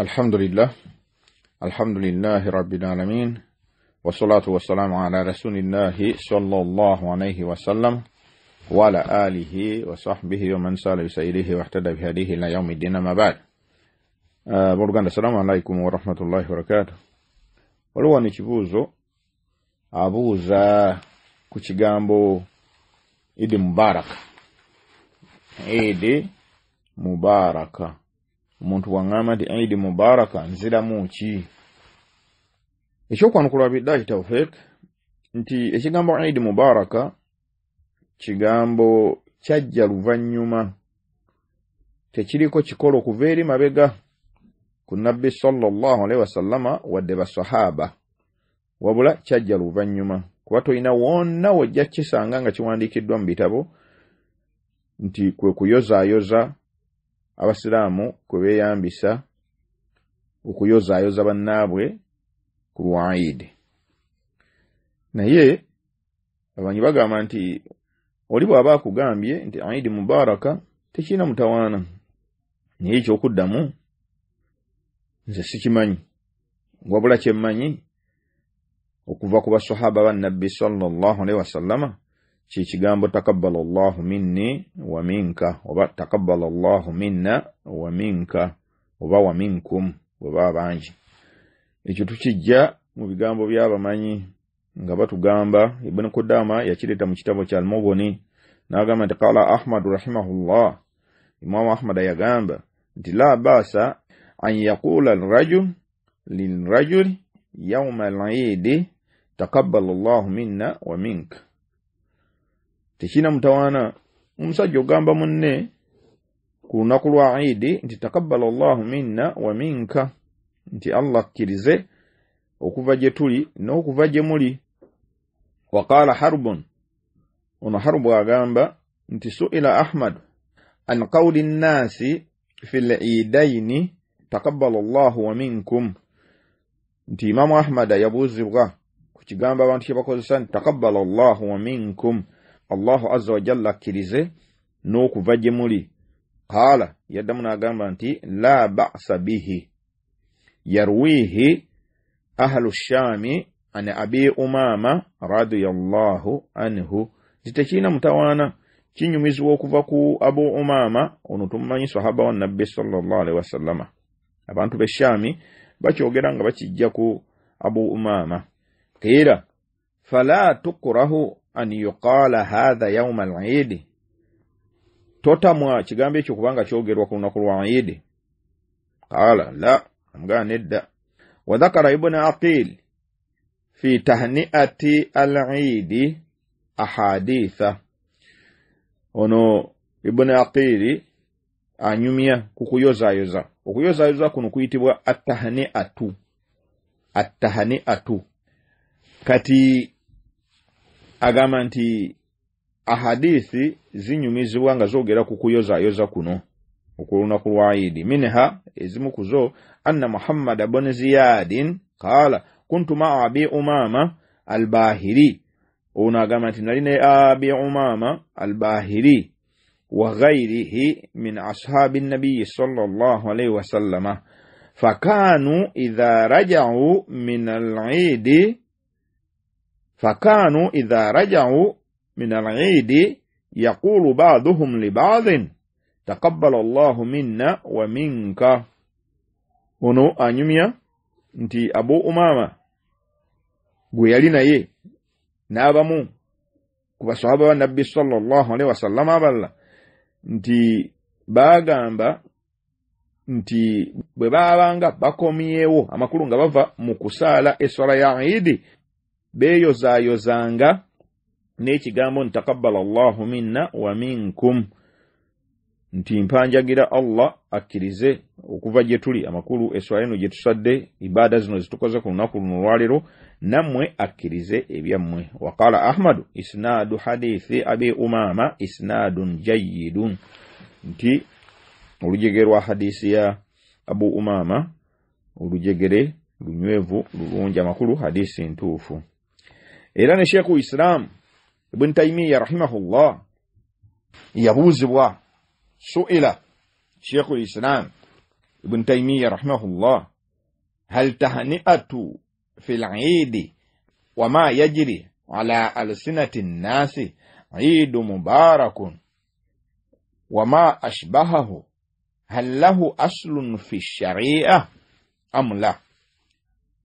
الحمد لله الحمد لله رب العالمين والصلاة والسلام على رسول الله صلى الله عليه وسلم وعلى آله وصحبه ومن سال بسيره واهتدى بهديه إلى يوم الدين ما بعد برغان السلام عليكم ورحمة الله وبركاته ولو أن abuuza ku كتغامبو idi مبارك idi مبارك omuntu waŋŋamba nti idi mubaraka nziramu ki ekyokwanukulwa biddaki taufik nti ekigambo idi mubaraka kigambo kyajja luvannyuma tekiriko kikolo okuva eri mabega ku nabbi salllahalihi wasallama wadde basahaba wabula kyajja luvannyuma kuba tolina wonna wojja kisanga nga kiwandiikiddwa mu bitabo nti kwe kuyozaayoza abasiraamu kwe beeyambisa okuyozaayoza bannaabwe ku lwaidi naye abanyi bagamba nti oli bw'aba akugambye nti idi mubaraka tekiina mutawaana naye ekyokuddamu nze sikimanyi wabula kyemmanyi okuva ku basahaba bannabbi sallallahu alaihi wasallama kyekigambo takabala allahu minni wa minka oba takabbala llahu minna wa minka oba wa minkum bangi ekyo tukijja mu bigambo by'abamanyi nga batugamba ibuni kudama yakireeta mu kitabo kya almubuni n'agamba nti qala ahmadu rahimahullah imamu ahmad yagamba nti la basa an yaqula rajul lirajuli yauma lidi takabala allahu minna wa minka tekirina mutawana omusajja ogamba munne ku lunaku lwa idi nti takabbala allahu minna wa minka nti allah akkirize okuva gye tuli n'okuva gye muli waqala harbun ono harubu agamba nti suila ahmad an qawli nnaasi fi lidaini takabbala allahu wa minkum nti imamu ahmada yabuuzibwa ku kigambo abantu kye bakozesa nti takabbala allahu wa minkum allahu azza wajalla akkirize n'okuva gye muli qaala yaddamu n'agamba nti la ba'sa bihi yarwihi ahlu shami an abi umama radiyallahu anhu nti tekiina mutawaana kinyumizibwa okuva ku abu umama ono tumumanyi sahaba wa nabbi sallallahu alaihi wasallama abantu be shami bakyogera nga bakijja ku abu umama era fala tukrahu an yuqala hadha yauma alidi totamwa kigambo ekyo kubanga kyogerwa ku lunaku lwa idi qala la namugana nedda wadhakara ibuni aqil fi tahniati alidi ahaditha ono ibuni aqili anyumya kukuyozayoza okuyozayoza kuno kuyitibwa atahniatu atahniatu kati agamba nti ahadithi zinyumizibwa nga zogera ku kuyozayoza kuno okulunaku lwa idi minha ezimu kuzo anna muhammada bun ziyadin qaala kuntu maa abi umama albahiri ono agamba nti nali ne abi umama albahiri wa ghairihi min ashabi nabiyi sallallahu alaihi wasallama fakanu idha rajau min alidi fakanu idha rajau min alidi yaqulu baduhum libadin taqabbala allahu minna wa minka ono anyumya nti abu umama gwe yali naye n'abamu ku basahaba ba nabbi sallallahu alaihi wasallama abalala nti baagamba nti bwe baabanga bakomyewo amakulu nga bava mu kusaala eswala ya idi beeyozaayozanga n'ekigambo ntakabbala allahu minna wa minkum nti mpanjagira allah akkirize okuva gye tuli amakulu eswala eno gye tusadde ibaada zino zitukoze ku lunaku luno olwaleero nammwe akkirize ebyammwe waqala ahmadu isnaadu hadithi abi umama isnaadun jayidun nti olujege lwa hadisi ya abu umama olujegere lunywevu lulungi amakulu hadisi ntuufu إلى شيخ الإسلام ابن تيمية رحمه الله بوا سئل شيخ الإسلام ابن تيمية رحمه الله هل تهنئة في العيد وما يجري على ألسنة الناس عيد مبارك وما أشبهه هل له أصل في الشريعة أم لا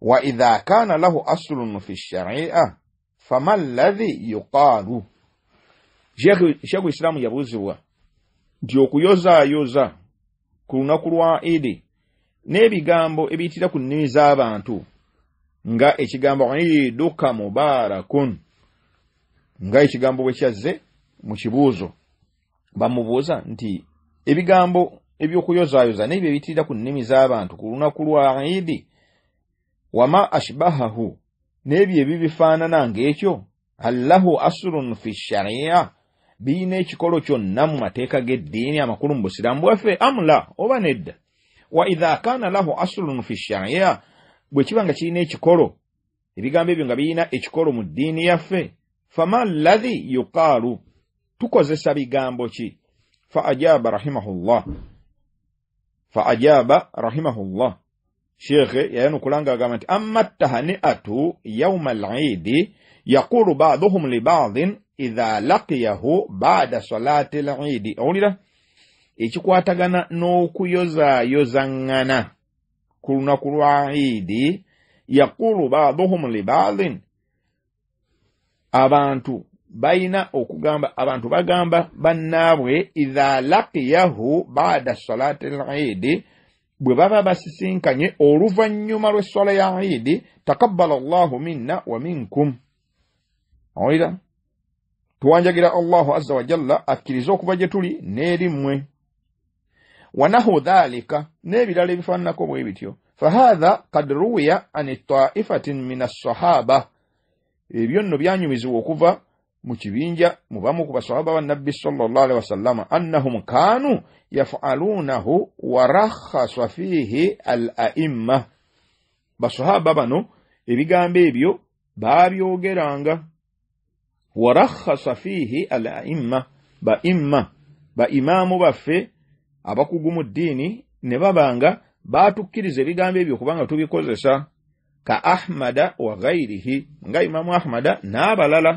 وإذا كان له أصل في الشريعة famaladhi yuqaalu sheekhu isilaamu yabuuzibwa nti okuyozaayoza ku lunaku lwa idi n'ebigambo ebiyitira ku nnimi z'abantu nga ekigambo iduka mubaarakun nga ekigambo bwe kyazze mu kibuuzo bamubuuza nti ebigambo ebyokuyozaayoza nebyo ebiyitirira ku nnimi z'abantu ku lunaku lwa idi wama ashbahahu n'ebyo ebibifaanana ng'ekyo allahu asurun fi shariya biyina ekikolo kyonna mu mateeka g'eddiini amakulu mu busiraamu bwaffe amula oba nedda wa idha kaana lahu asurun fi shariya bwe kiba nga kirina ekikolo ebigambo ebyo nga biyina ekikolo mu ddiini yaffe fama lladhi yuqaalu tukozesa bigambo ki fa ajaaba rahimahullah shekhe yayanukula ngaagamba nti amattahani atu yauma alidi yaqulu baduhum libadin idha lakiyahu bada salati lidi owulira ekikwatagana n'okuyozaayozaŋŋana ku lunaku lwa idi yaqulu baduhum libadin abantu balina okugamba abantu bagamba bannaabwe idha lakiyahu bada salati lidi bwe baba basisinkanye oluvannyuma lw'essala ya idi takabbala llahu minna wa minkum owulira tuwanjagira allahu azza wajalla akkiriza okuva gye tuli n'erimmwe wanahu dhalika n'ebirala ebifaananako bwe bityo fahatha kad ruwiya an taifatin min assahaba ebyo nno byanyumizibwa okuva mukibinja mubamu ku basahaba ba nabbi sallallahu alaihi wasallama annahum kanu yafalunahu warahasa fihi al aimma basahaba bano ebigambo ebyo babyogeranga warahasa fihi al aimma baimma baimaamu baffe abakugu mu ddiini ne babanga baatukkiriza ebigambo ebyo kubanga tubikozesa ka ahmada wa ghairihi nga imaamu ahmada n'abalala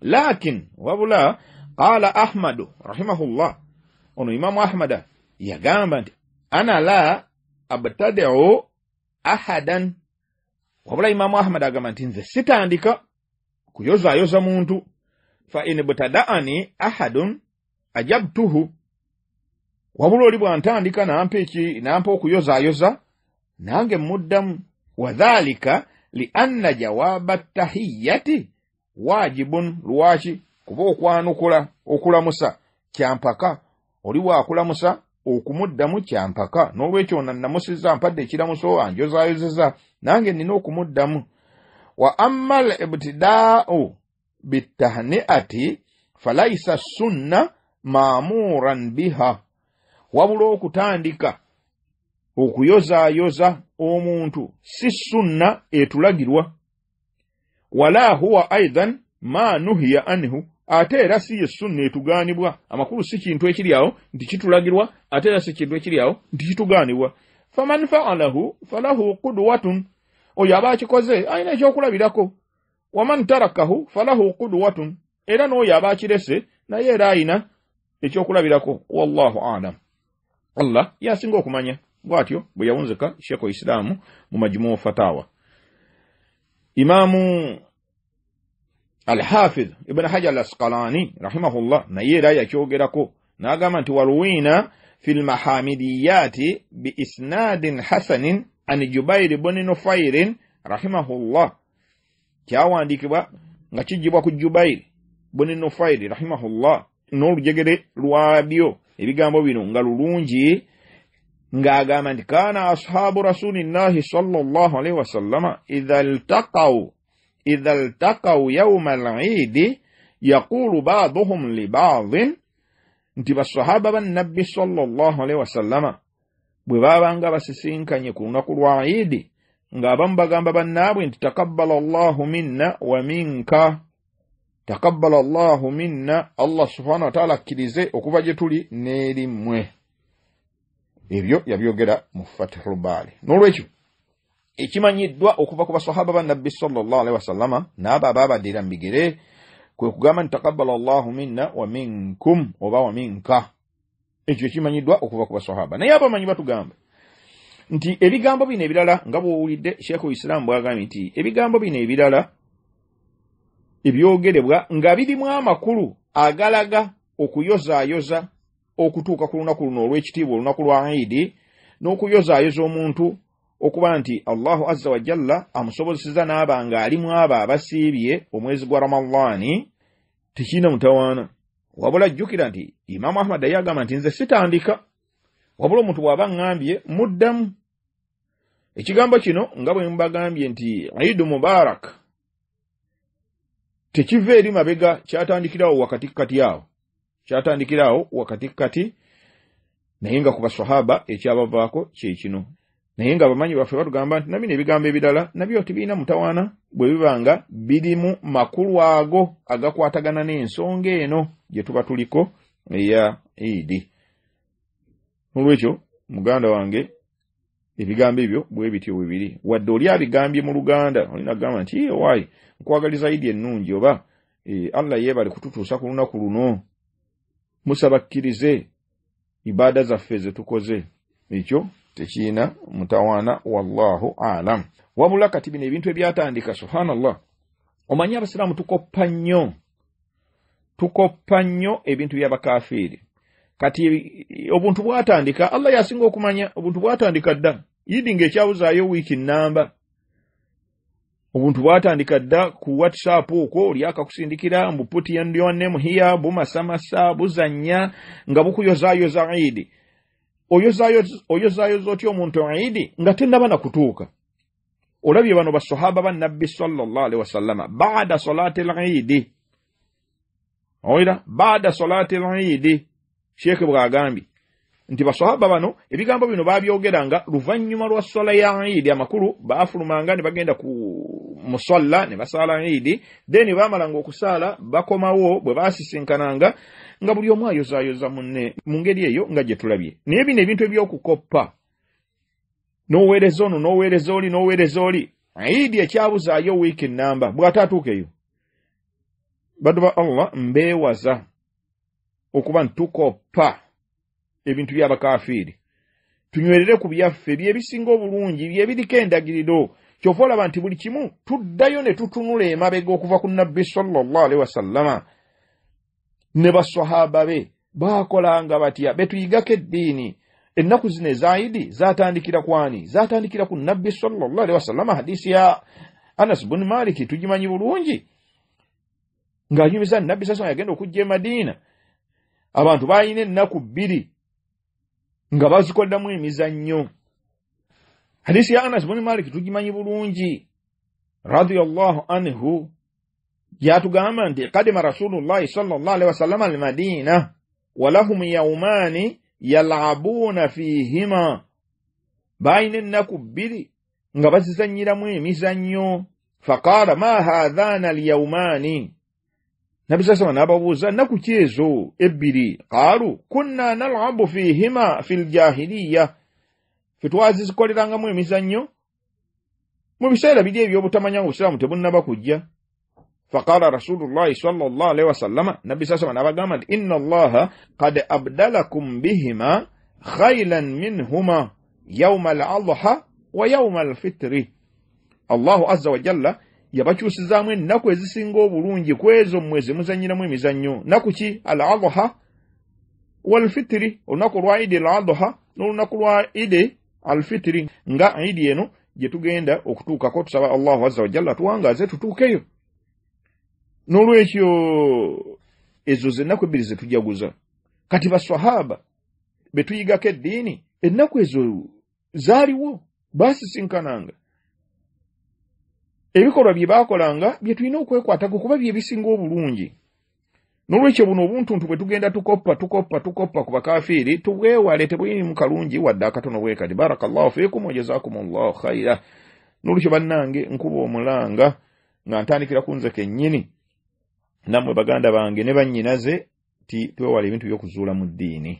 lakin wabula qala ahmadu rahimahullah ono imamu ahmada yagamba nti ana la abtadiu ahadan wabula imamu ahmada agamba nti nze sitandika kuyozaayoza muntu fa in btadaani ahadun ajabtuhu wabula oli bw'antandika nampa eki nampa okuyozaayoza nange muddamu wadhalika lianna jawaaba tahiyati waajibun lwaki kuba okwanukula okulamusa kyampaka oli waakulamusa okumuddamu kyampaka n'olwekyo nannamusiza mpadde ekiramuso anjozayozeza nange nnina okumuddamu wa ammal ibtidaau bitahniati falaisa sunna maamuran biha wabula okutandika okuyozaayoza omuntu si sunna etulagirwa wala huwa aidan ma nuhiya anhu ate era si ye sunna etugaanibwa amakulu si kintu ekiryawo nti kitulagirwa ate era si kintu ekiryawo nti kitugaanibwa faman faalahu falahu kudwatun oyo aba akikoze alina ekyokulabirako waman tarakahu falahu kudwatun era n'oyo aba akirese naye era ayina ekyokulabirako wallahu alam allah yasinga okumanya bw'atyo bwe yawunzika sheko isiraamu mu majumu fatawa imamu alhafid ibn haja alasqalani rahimahullah na yeera yakyogerako nagamba nti walwiina filmahamidiyaati bi isnadin hasanin an jubayiri boni nofayirin rahimahullah kyawandikibwa nga kijibwa ku jubayiri boni nofayiri rahimahullah n'olujegere lwabyo ebigambo bino nga lulungi ng'agamba nti kana ashabu rasulillahi sallallahu alaihi wasallama idha ltaqau idha ltaqau yauma alidi yaqulu baduhum libadin nti basahaba bannabbi sallallahu alaihi wasallama bwe babanga basisinkanye ku lunaku lwa idi ng'abamu bagamba bannaabwe nti takabbala allahu minna wa minka takabbala allahu minna allah subhanahu wataala akkirize okuva gye tuli n'erimmwe ebyo yabyogera mu fatihrubaali n'olwekyo ekimanyiddwa okuva ku basahaba bannabbi salllahalhi wasallama naabo abaabaddeera mu bigere kwe kugamba nti takabala allahu minna wa minkum oba wa minka ekyo ekimanyiddwa okuva ku basahaba naye abamanyi batugamba nti ebigambo bino ebirala nga bwowulidde sheekhu isiraamu bwagambye nti ebigambo bino ebirala ebyogerebwa nga birimu amakulu agalaga okuyozaayoza okutuuka ku lunaku luno olw'ekitiibwa olunaku lwa idi n'okuyozaayoza omuntu okuba nti allahu azza wajalla amusobozeseza n'aba nga alimu abo abasiibye omwezi gwa ramadaani tekiina mutawaana wabula ajjukira nti imamu ahmad ayi agamba nti nze sitandika wabula omuntu bw'aba ŋŋambye muddamu ekigambo kino nga bwe mubagambye nti idi mubarak tekiva eri mabega kyatandikirawo wakatikati awo kyatandikirawo wakati kati naye nga ku basahaba ekyabavaako kye kino naye nga abamanyi baffe batugamba nti nabino ebigambo ebirala nabyo tibiina mutawaana bwe biba nga birimu makulu ago agakwatagana n'ensonga eno gye tuba tuliko eya idi nolwekyo muganda wange ebigambo ebyo bwe bityo bwe biri wadde oli abigambye mu luganda olina kugamba nti ewaayi nkwagaliza idi ennungi oba eh, allah yeebale kututuusa ku lunaku luno musabakkirize ibaada zaffe ze tukoze ekyo tekiina mutawaana wallahu alam wabula kati bino ebintu ebyatandika subhanallah omanyi abasiraamu tukoppa nnyo tukoppa nnyo ebintu byabakafiiri kati obuntu bwatandika allah yasinga okumanya obuntu bwatandika dda idi ngaekyawuzaayo wiiki nnamba obuntu bwatandika dda ku whatsapp okwo oli akakusindikira mbuputiandyanemuhiya bumasamasa buzanya nga bukuyozaayoza idi oyozaayoza otya omuntu idi nga tenaba nakutuuka olabye bano basahaba bannabbi salllahalhi wasallama bada salati lidi oira bada salati lidi sheeke bwagambye nti basohaba bano ebigambo bino babyogeranga luvanyuma lwa swala ya idi amakulu bafulumanga ne bagenda ku musalla ne basaala idi then bamalanga okusaala bakomawo bwe basisinkananga nga buli omu ayozaayoza munne mu ngeri eyo nga gye tulabye naye bino ebintu ebyokukoppa n'oweereza ono n'oweereza oli n'oweereza oli idi ekyabuzaayo wiiki enamba bw'ate atuuka eyo baddu ba allah mbeewaza okuba ntukoppa ebintu byabakafiiri tunywerere ku byaffe byebisinga obulungi byebiriko endagiriro kyofa olaba nti buli kimu tuddayo ne tutunula emabega okuva ku nabbi salllahalihi wasallama ne basahaba be baakolanga batya betuyigako eddiini ennaku zino ezaidi zatandikira kwani zatandikira ku nabbi salllahalihi wasallama hadisi ya anas buni maliki tugimanyi bulungi ng'anyumiza nabbi sasa yagenda okujja e madiina abantu baalina ennaku bbiri nga bazikoddemu emizannyo hadisi ya anas buni malik tugimanyi bulungi radiallahu anhu gyatugamba nti kadima rasulullahi salllah alihi wasallama almadina walahum yaumaani yalabuuna fiihima baalina ennaku bbiri nga bazizanyiramu emizannyo faqaala ma haadhana alyaumaani nabisasama n'ababuuza nnaku ki ezo ebbiri qaalu kunna nalabu fiihima fi ljahiliya fe twazizikolerangamu emizannyo mu biseera biri ebyobutamanya nga obusiraamu tebunnaba kujja faqala rasulullahi sal llah alaihi wasallama nabbi saa sama n'abagamba nti inna allaha kad abdalakum bihima khailan minhuma yauma al adha wa yauma alfitiri allahu aza wajalla yabakyusizaamu ennaku ezisinga obulungi ku ezo mmwe zemuzanyiramu emizannyo naku ki al adoha walfitiri olunaku lwa idi al adoha n'olunaku lwa idi al fitiri nga idi eno gye tugenda okutuukako tusaba allahu azza wajalla tuwangaze tutuukeyo n'olwekyo ezo zennaku ebbiri ze tujaguza kati baswahaba be tuyigako eddiini ennaku ezo zaaliwo baasisinkananga ebikolwa bye baakolanga bye tulina okwekwatako kuba bye bisinga obulungi n'olwekyo buno obuntuntu bwe tugenda tukoppa tukoppa tukoppa ku bakafiiri tubwewale tebuyinimu kalungi wadde akatono bwekati barakallahu fiikum wajazakumllahu khaira n'olwekyo bannange nkuba omulanga nga ntandikira ku nze kennyini nammwe baganda bange ne bannyinaze ti twewala ebintu by'okuzuula mu ddiini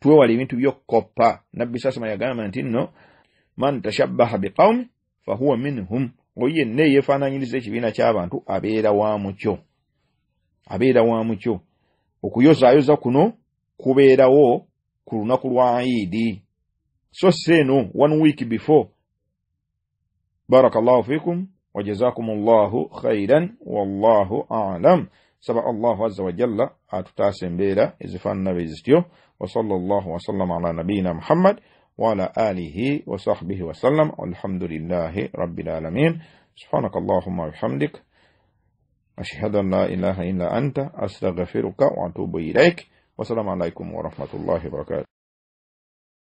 twewala ebintu by'okkoppa nabbi saasama yagamba nti nno man tashabbaha biqaumi fahuwa minhum oyenna eyefaananyiriza ekibiina kyabantu abeera wamukyo abeera wamukyo okuyozaayoza kuno kubeerawo ku lunaku lwa idi so se eno one week before baraka llahu fikum wajazakum llahu khairan wallahu alam saba allahu aza wajalla atutaasa embeera ezifaananabe zityo wasalla llahu wasallama ala nabiyina muhammad وعلى آله وصحبه وسلم والحمد لله رب العالمين سبحانك اللهم وبحمدك أشهد أن لا إله إلا أنت أستغفرك وأتوب إليك والسلام عليكم ورحمة الله وبركاته